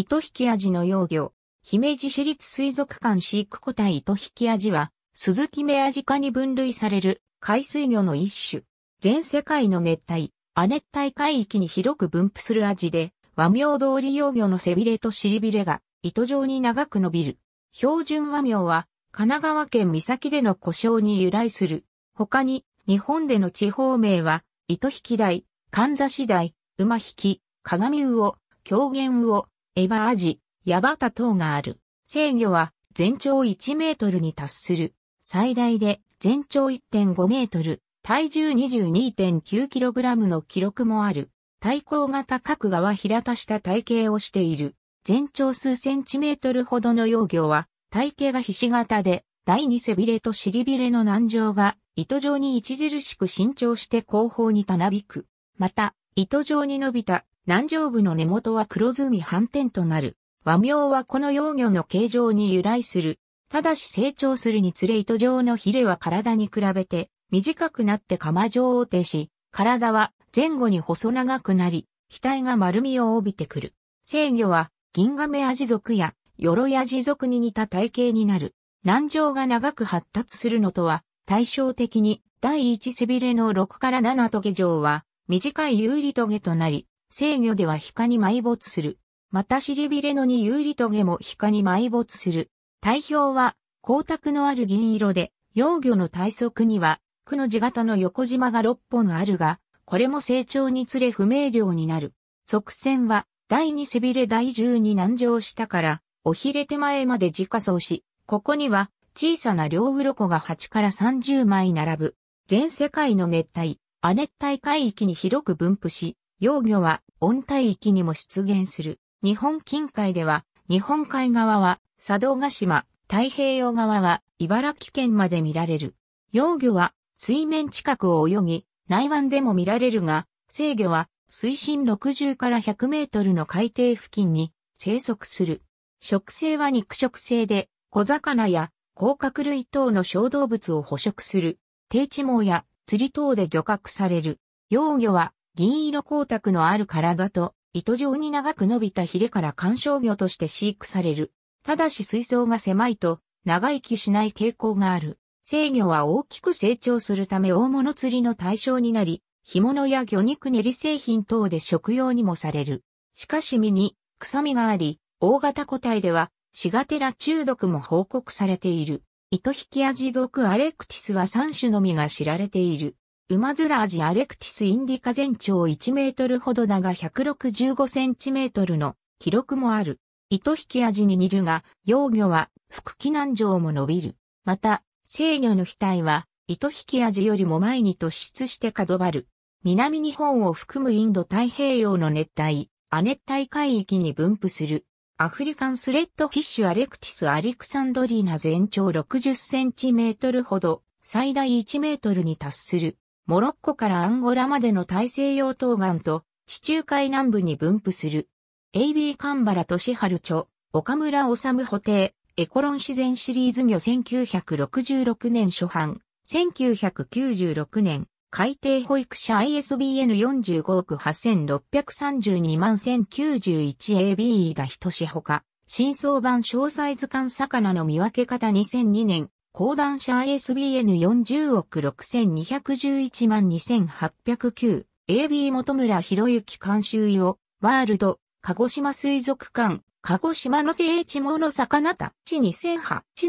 糸引き味の幼魚、姫路市立水族館飼育個体糸引き味は、鈴木目味アジ科に分類される海水魚の一種。全世界の熱帯、亜熱帯海域に広く分布する味で、和名通り幼魚の背びれと尻びれが糸状に長く伸びる。標準和名は、神奈川県三崎での故障に由来する。他に、日本での地方名は、糸引き台、かんざし台、馬引き、鏡魚、狂言魚、エバアジ、ヤバタ等がある。制御は全長1メートルに達する。最大で全長1.5メートル、体重 22.9kg の記録もある。対抗型各側平たした体型をしている。全長数センチメートルほどの幼魚は、体型がひし形で、第二背びれと尻びれの難情が、糸状に著しく伸長して後方にたなびく。また、糸状に伸びた南上部の根元は黒ずみ斑点となる。和名はこの幼魚の形状に由来する。ただし成長するにつれ糸状のヒレは体に比べて短くなって釜状を呈し、体は前後に細長くなり、額が丸みを帯びてくる。制御は銀亀アジ族や鎧アジ族に似た体型になる。南上が長く発達するのとは対照的に第一背びれの6から7トゲ状は短い有利トゲとなり、制御ではヒカに埋没する。また尻びれのに有利トゲもヒカに埋没する。体表は光沢のある銀色で、幼魚の体側には、区の字型の横縞が6本あるが、これも成長につれ不明瞭になる。側線は、第2背びれ第10に南上したから、おひれ手前まで自家層し、ここには、小さな両鱗が8から30枚並ぶ。全世界の熱帯、亜熱帯海域に広く分布し、幼魚は温帯域にも出現する。日本近海では、日本海側は佐渡島、太平洋側は茨城県まで見られる。幼魚は水面近くを泳ぎ、内湾でも見られるが、生魚は水深60から100メートルの海底付近に生息する。食性は肉食性で、小魚や甲殻類等の小動物を捕食する。低地網や釣り等で漁獲される。幼魚は銀色光沢のある体と、糸状に長く伸びたヒレから観賞魚として飼育される。ただし水槽が狭いと、長生きしない傾向がある。制魚は大きく成長するため大物釣りの対象になり、干物や魚肉練り製品等で食用にもされる。しかし身に臭みがあり、大型個体では、シガテラ中毒も報告されている。糸引き味ジ属アレクティスは3種のみが知られている。ウマズラアジアレクティスインディカ全長1メートルほどだが165センチメートルの記録もある。糸引き味に似るが、幼魚は副気難上も伸びる。また、制魚の額は糸引き味よりも前に突出して角張る。南日本を含むインド太平洋の熱帯、亜熱帯海域に分布する。アフリカンスレッドフィッシュアレクティスアレクサンドリーナ全長60センチメートルほど、最大1メートルに達する。モロッコからアンゴラまでの大西洋東岸と地中海南部に分布する。AB カン神原俊春著、岡村治補定、エコロン自然シリーズ魚1966年初版、1996年、海底保育者 ISBN45 億8632万 1091AB だひとしほか、新装版詳細図鑑魚の見分け方2002年、講談社 ISBN 40億6211万2809 AB 本村博之監修用ワールド鹿児島水族館鹿児島の定地物魚たち2008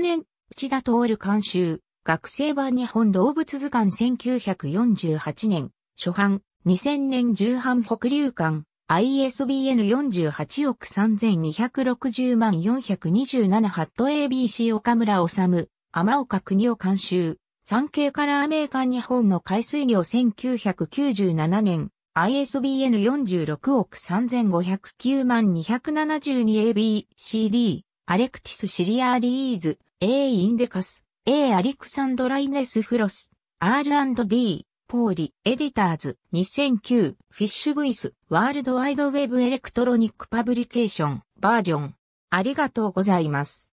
年内田徹監修学生版日本動物図鑑1948年初版2000年重版北流館 ISBN 48億3260万427ハット ABC 岡村治天岡国を監修、産経カラーメーカー日本の海水業1997年、ISBN 46億3509万 272ABCD、アレクティスシリアーリーズ、A インデカス、A アリクサンドライネスフロス、R&D、ポーリ、エディターズ、2009、フィッシュブイス、ワールドワイドウェブエレクトロニックパブリケーション、バージョン。ありがとうございます。